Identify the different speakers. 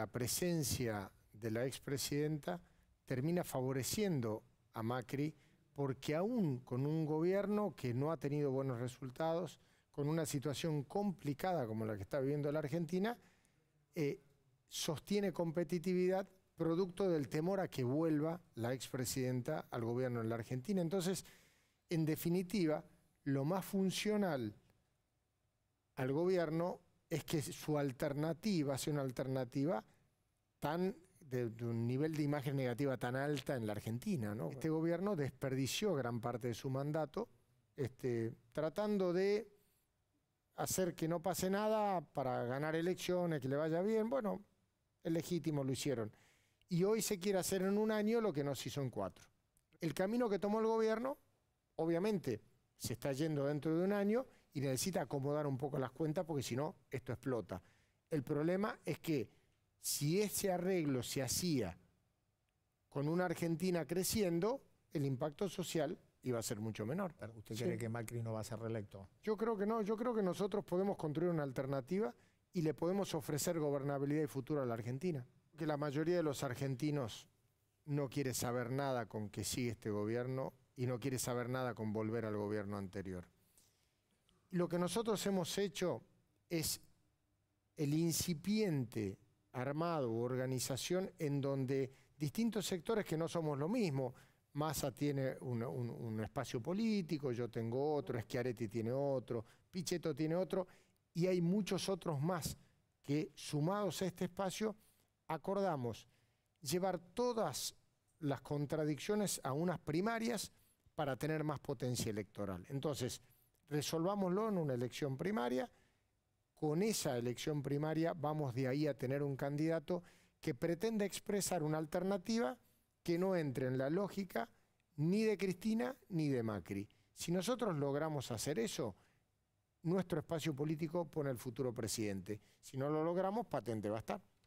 Speaker 1: la presencia de la expresidenta termina favoreciendo a Macri porque aún con un gobierno que no ha tenido buenos resultados, con una situación complicada como la que está viviendo la Argentina, eh, sostiene competitividad producto del temor a que vuelva la expresidenta al gobierno en la Argentina. Entonces, en definitiva, lo más funcional al gobierno es que su alternativa sea una alternativa tan de, un nivel de imagen negativa tan alta en la Argentina. Este gobierno desperdició gran parte de su mandato este, tratando de hacer que no pase nada para ganar elecciones, que le vaya bien. Bueno, es legítimo, lo hicieron. Y hoy se quiere hacer en un año lo que se hizo en cuatro. El camino que tomó el gobierno, obviamente, se está yendo dentro de un año y necesita acomodar un poco las cuentas porque si no, esto explota. El problema es que si ese arreglo se hacía con una Argentina creciendo, el impacto social iba a ser mucho menor. ¿Usted cree que Macri no va a ser reelecto? Yo creo que no, yo creo que nosotros podemos construir una alternativa y le podemos ofrecer gobernabilidad y futuro a la Argentina. Que la mayoría de los argentinos no quiere saber nada con que sigue este gobierno y no quiere saber nada con volver al gobierno anterior lo que nosotros hemos hecho es el incipiente armado u organización en donde distintos sectores que no somos lo mismo, Massa tiene un, espacio político, yo tengo otro, Schiaretti tiene otro, Pichetto tiene otro, y hay muchos otros más que sumados a este espacio acordamos llevar todas las contradicciones a unas primarias para tener más potencia electoral. Entonces, resolvámoslo en una elección primaria, con esa elección primaria vamos de ahí a tener un candidato que pretenda expresar una alternativa que no entre en la lógica ni de Cristina ni de Macri. Si nosotros logramos hacer eso, nuestro espacio político pone el futuro presidente. Si no lo logramos, patente va a estar.